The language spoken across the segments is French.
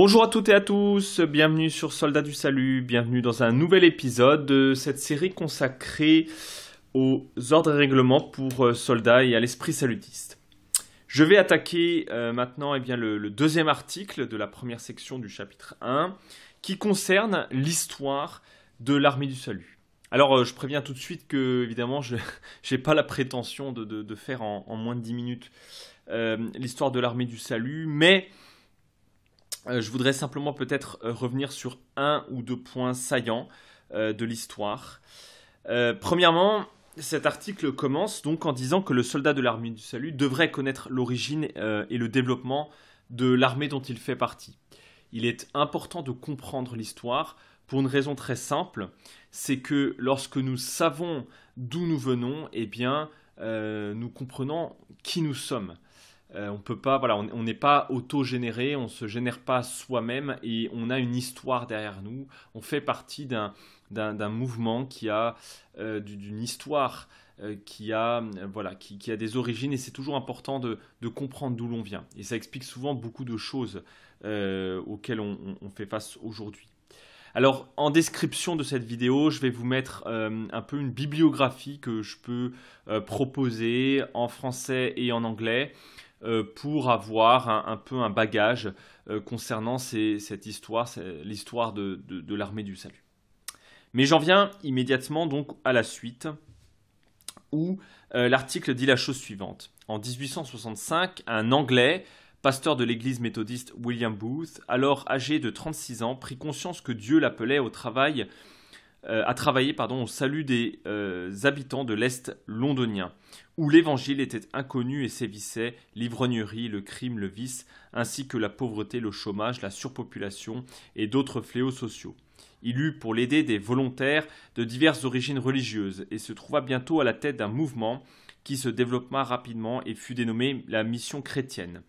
Bonjour à toutes et à tous, bienvenue sur Soldats du Salut, bienvenue dans un nouvel épisode de cette série consacrée aux ordres et règlements pour euh, soldats et à l'esprit salutiste. Je vais attaquer euh, maintenant eh bien, le, deuxième article de la première section du chapitre 1 qui concerne l'histoire de l'armée du salut. Alors euh, je préviens tout de suite que évidemment je n'ai pas la prétention de, faire en, moins de 10 minutes l'histoire de l'armée du salut, mais euh, je voudrais simplement peut-être euh, revenir sur un ou deux points saillants euh, de l'histoire. premièrement, cet article commence donc en disant que le soldat de l'armée du salut devrait connaître l'origine et le développement de l'armée dont il fait partie. Il est important de comprendre l'histoire pour une raison très simple, c'est que lorsque nous savons d'où nous venons, eh bien, nous comprenons qui nous sommes. Euh, on peut pas, voilà, on n'est pas auto-généré, on se génère pas soi-même et on a une histoire derrière nous. On fait partie d'un d'un mouvement qui a euh, d'une histoire euh, qui a voilà qui, a des origines et c'est toujours important de, comprendre d'où l'on vient et ça explique souvent beaucoup de choses auxquelles on, fait face aujourd'hui. Alors en description de cette vidéo, je vais vous mettre un peu une bibliographie que je peux proposer en français et en anglais. Euh, pour avoir un, peu un bagage euh, concernant cette histoire, l'histoire de, l'armée du salut. Mais j'en viens immédiatement donc à la suite, où euh, l'article dit la chose suivante. En 1865, un Anglais, pasteur de l'église méthodiste William Booth, alors âgé de 36 ans, prit conscience que Dieu l'appelait au travail, à travailler pardon, au salut des habitants de l'Est londonien où l'évangile était inconnu et sévissait l'ivrognerie, le crime, le vice, ainsi que la pauvreté, le chômage, la surpopulation et d'autres fléaux sociaux. Il eut pour l'aider des volontaires de diverses origines religieuses et se trouva bientôt à la tête d'un mouvement qui se développa rapidement et fut dénommé la mission chrétienne.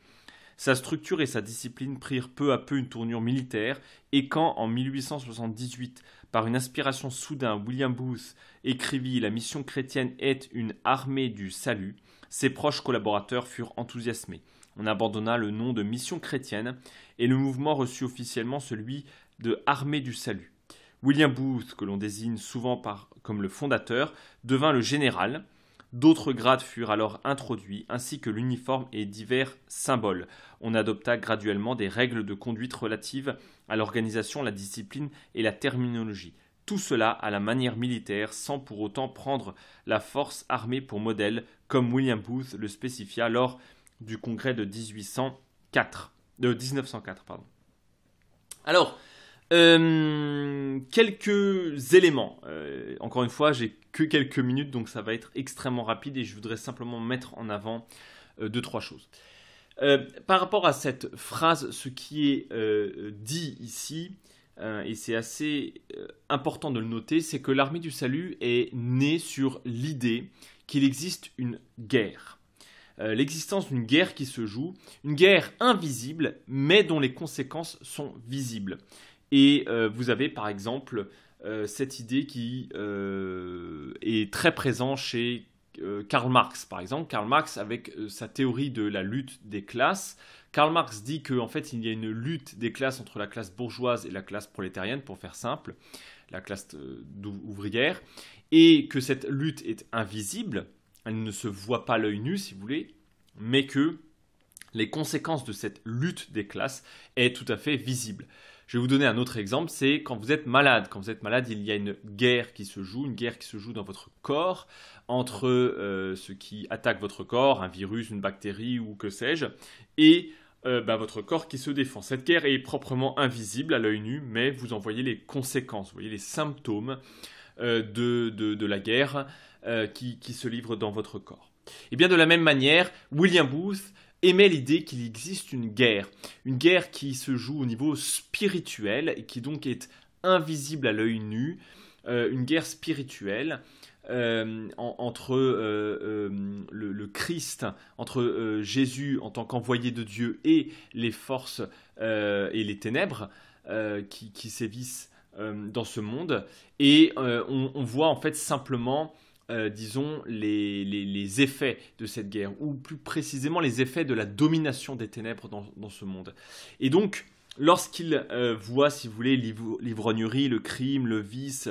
Sa structure et sa discipline prirent peu à peu une tournure militaire et quand, en 1878, par une inspiration soudain, William Booth écrivit La mission chrétienne est une armée du salut. Ses proches collaborateurs furent enthousiasmés. On abandonna le nom de mission chrétienne et le mouvement reçut officiellement celui de armée du salut. William Booth, que l'on désigne souvent comme le fondateur, devint le général. D'autres grades furent alors introduits, ainsi que l'uniforme et divers symboles. On adopta graduellement des règles de conduite relatives à l'organisation, la discipline et la terminologie. Tout cela à la manière militaire, sans pour autant prendre la force armée pour modèle, comme William Booth le spécifia lors du congrès de 1804, de 1904. Pardon. Alors, euh, quelques éléments. Euh, encore une fois, j'ai que quelques minutes, donc ça va être extrêmement rapide et je voudrais simplement mettre en avant euh, deux, trois choses. Euh, par rapport à cette phrase, ce qui est euh, dit ici, euh, et c'est assez important de le noter, c'est que l'armée du salut est née sur l'idée qu'il existe une guerre. L'existence d'une guerre qui se joue, une guerre invisible, mais dont les conséquences sont visibles. Et vous avez par exemple cette idée qui est très présente chez euh, Karl Marx, par exemple. Karl Marx, avec euh, sa théorie de la lutte des classes, Karl Marx dit qu'en en fait, il y a une lutte des classes entre la classe bourgeoise et la classe prolétarienne, pour faire simple, la classe euh, ouvrière, et que cette lutte est invisible, elle ne se voit pas l'œil nu, si vous voulez, mais que les conséquences de cette lutte des classes est tout à fait visible. Je vais vous donner un autre exemple, c'est quand vous êtes malade. Quand vous êtes malade, il y a une guerre qui se joue, une guerre qui se joue dans votre corps entre euh, ce qui attaque votre corps, un virus, une bactérie ou que sais-je, et euh, bah, votre corps qui se défend. Cette guerre est proprement invisible à l'œil nu, mais vous en voyez les conséquences, vous voyez les symptômes euh, de, la guerre qui, qui se livre dans votre corps. Et eh bien de la même manière, William Booth aimait l'idée qu'il existe une guerre, une guerre qui se joue au niveau spirituel et qui donc est invisible à l'œil nu, euh, une guerre spirituelle euh, entre euh, le, Christ, entre Jésus en tant qu'envoyé de Dieu et les forces et les ténèbres qui, sévissent dans ce monde. Et on, voit en fait simplement euh, disons, les, effets de cette guerre, ou plus précisément les effets de la domination des ténèbres dans, ce monde. Et donc, lorsqu'il euh, voit, si vous voulez, l'ivrognerie, le crime, le vice,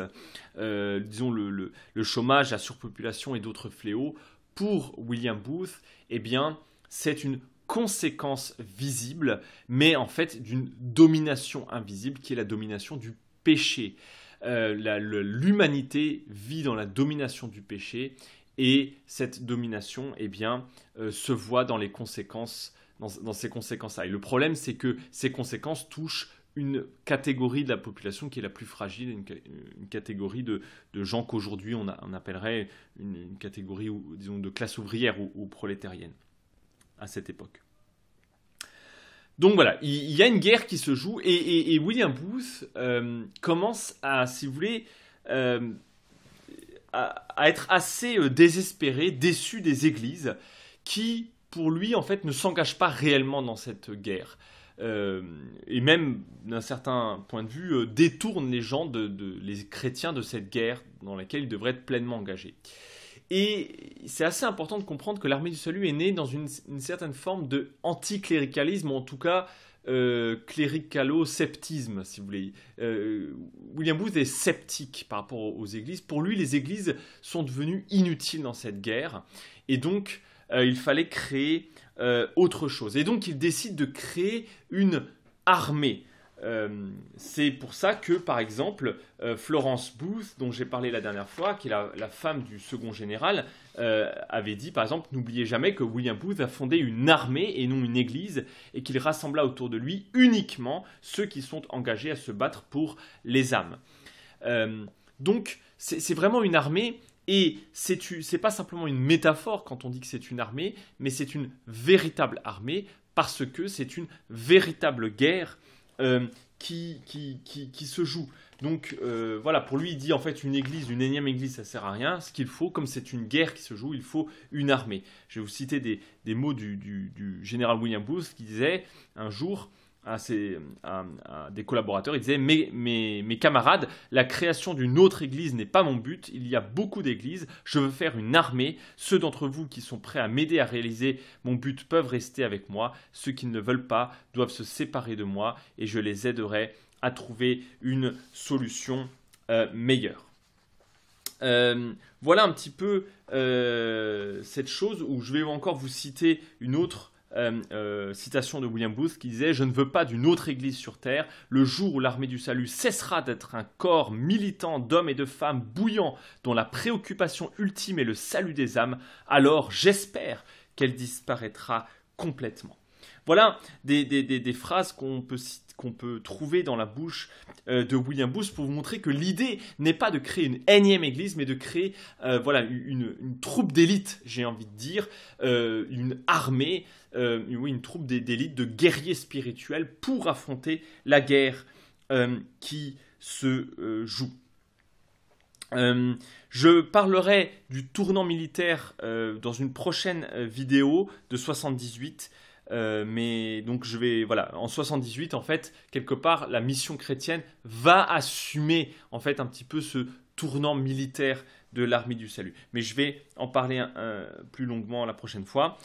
euh, disons le, le, le, chômage, la surpopulation et d'autres fléaux, pour William Booth, eh bien, c'est une conséquence visible, mais en fait d'une domination invisible qui est la domination du péché. Euh, l'humanité vit dans la domination du péché et cette domination eh bien, euh, se voit dans les conséquences, dans, ces conséquences-là. Et le problème, c'est que ces conséquences touchent une catégorie de la population qui est la plus fragile, une, catégorie de, gens qu'aujourd'hui on, on, appellerait une, catégorie disons, de classe ouvrière ou, ou prolétarienne à cette époque. Donc voilà, il y, a une guerre qui se joue et, William Booth euh, commence à, si vous voulez, euh, à, être assez euh, désespéré, déçu des églises qui, pour lui, en fait, ne s'engagent pas réellement dans cette guerre. et même, d'un certain point de vue, détournent les gens, de, les chrétiens de cette guerre dans laquelle ils devraient être pleinement engagés. Et c'est assez important de comprendre que l'armée du salut est née dans une, certaine forme de anticléricalisme, ou en tout cas euh, cléricalo-sceptisme, si vous voulez. Euh, William Booth est sceptique par rapport aux, églises. Pour lui, les églises sont devenues inutiles dans cette guerre, et donc euh, il fallait créer autre chose. Et donc il décide de créer une armée euh, c'est pour ça que, par exemple, euh, Florence Booth, dont j'ai parlé la dernière fois, qui est la, femme du second général, euh, avait dit, par exemple, n'oubliez jamais que William Booth a fondé une armée et non une église, et qu'il rassembla autour de lui uniquement ceux qui sont engagés à se battre pour les âmes. donc, c'est vraiment une armée et c'est pas simplement une métaphore quand on dit que c'est une armée, mais c'est une véritable armée parce que c'est une véritable guerre euh, qui, qui, qui, se joue. Donc euh, voilà, pour lui, il dit en fait une église, une énième église, ça sert à rien. Ce qu'il faut, comme c'est une guerre qui se joue, il faut une armée. Je vais vous citer des, des mots du, du, du, général William Booth qui disait un jour à, des collaborateurs, il disait mes, mes, camarades, la création d'une autre église n'est pas mon but, il y a beaucoup d'églises, je veux faire une armée, ceux d'entre vous qui sont prêts à m'aider à réaliser mon but peuvent rester avec moi, ceux qui ne le veulent pas doivent se séparer de moi et je les aiderai à trouver une solution euh, meilleure. Euh, voilà un petit peu euh, cette chose où je vais encore vous citer une autre euh, euh, citation de William Booth qui disait Je ne veux pas d'une autre église sur terre. Le jour où l'armée du salut cessera d'être un corps militant d'hommes et de femmes bouillants dont la préoccupation ultime est le salut des âmes, alors j'espère qu'elle disparaîtra complètement. Voilà des, des, des phrases qu'on peut citer qu'on peut trouver dans la bouche euh, de William Booth pour vous montrer que l'idée n'est pas de créer une énième église, mais de créer euh, voilà, une, troupe d'élite, j'ai envie de dire, euh, une armée, oui, une troupe d'élite de guerriers spirituels pour affronter la guerre qui se joue. je parlerai du tournant militaire dans une prochaine vidéo de 78. Euh, mais donc je vais voilà en 78 en fait quelque part la mission chrétienne va assumer en fait un petit peu ce tournant militaire de l'armée du salut. Mais je vais en parler plus longuement la prochaine fois.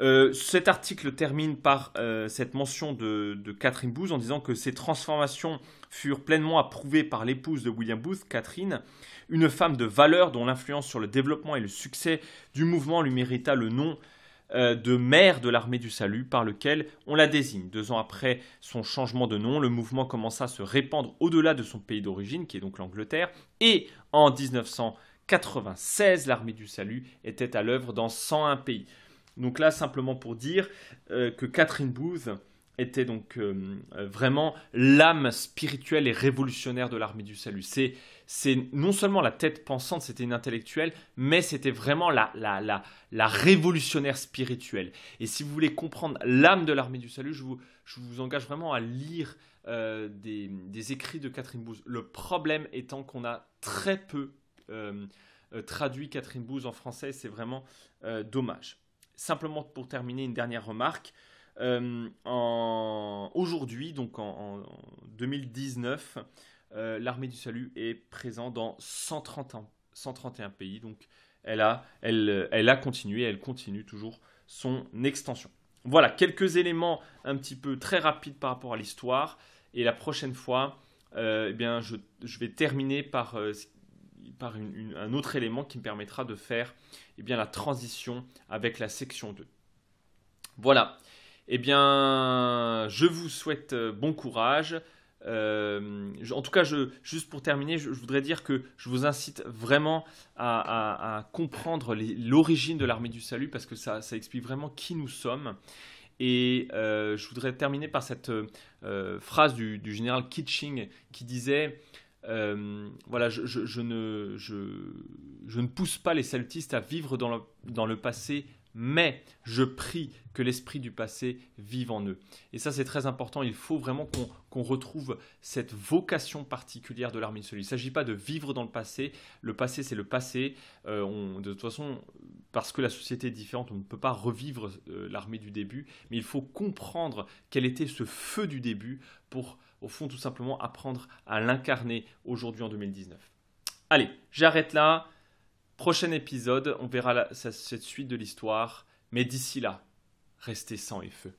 Euh, cet article termine par euh, cette mention de, de, Catherine Booth en disant que ces transformations furent pleinement approuvées par l'épouse de William Booth, Catherine, une femme de valeur dont l'influence sur le développement et le succès du mouvement lui mérita le nom euh, de maire de l'armée du salut par lequel on la désigne. Deux ans après son changement de nom, le mouvement commença à se répandre au-delà de son pays d'origine, qui est donc l'Angleterre, et en 1996, l'armée du salut était à l'œuvre dans 101 pays. Donc là, simplement pour dire euh, que Catherine Booth était donc euh, euh, vraiment l'âme spirituelle et révolutionnaire de l'armée du salut. C'est, non seulement la tête pensante, c'était une intellectuelle, mais c'était vraiment la, révolutionnaire spirituelle. Et si vous voulez comprendre l'âme de l'armée du salut, je vous, engage vraiment à lire euh, des, écrits de Catherine Bouze. Le problème étant qu'on a très peu traduit Catherine Bouze en français, c'est vraiment dommage. Simplement pour terminer, une dernière remarque. Euh, en, aujourd'hui, donc en, 2019, euh, l'armée du salut est présente dans 130, 131 pays. Donc, elle a, elle, a continué, elle continue toujours son extension. Voilà, quelques éléments un petit peu très rapides par rapport à l'histoire. Et la prochaine fois, euh, eh bien, je, vais terminer par, par un autre élément qui me permettra de faire eh bien, la transition avec la section 2. Voilà, eh bien, je vous souhaite euh, bon courage. Euh, en tout cas, juste pour terminer, je, voudrais dire que je vous incite vraiment à, comprendre l'origine de l'armée du salut parce que ça, explique vraiment qui nous sommes. Et euh, je voudrais terminer par cette phrase du, général Kitching qui disait voilà, je ne, pousse pas les salutistes à vivre dans le passé mais je prie que l'esprit du passé vive en eux. Et ça, c'est très important. Il faut vraiment qu'on retrouve cette vocation particulière de l'armée de celui-là. Il ne s'agit pas de vivre dans le passé. Le passé, c'est le passé. Euh, de toute façon, parce que la société est différente, on ne peut pas revivre euh, l'armée du début. Mais il faut comprendre quel était ce feu du début pour, au fond, tout simplement apprendre à l'incarner aujourd'hui en 2019. Allez, j'arrête là. Prochain épisode, on verra cette suite de l'histoire. Mais d'ici là, restez sang et feu.